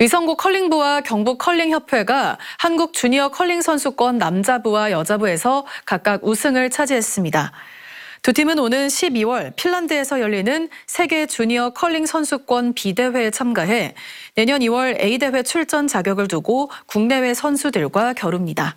위성국 컬링부와 경북 컬링협회가 한국 주니어 컬링 선수권 남자부와 여자부에서 각각 우승을 차지했습니다. 두 팀은 오는 12월 핀란드에서 열리는 세계 주니어 컬링 선수권 비대회에 참가해 내년 2월 A대회 출전 자격을 두고 국내외 선수들과 겨룹니다.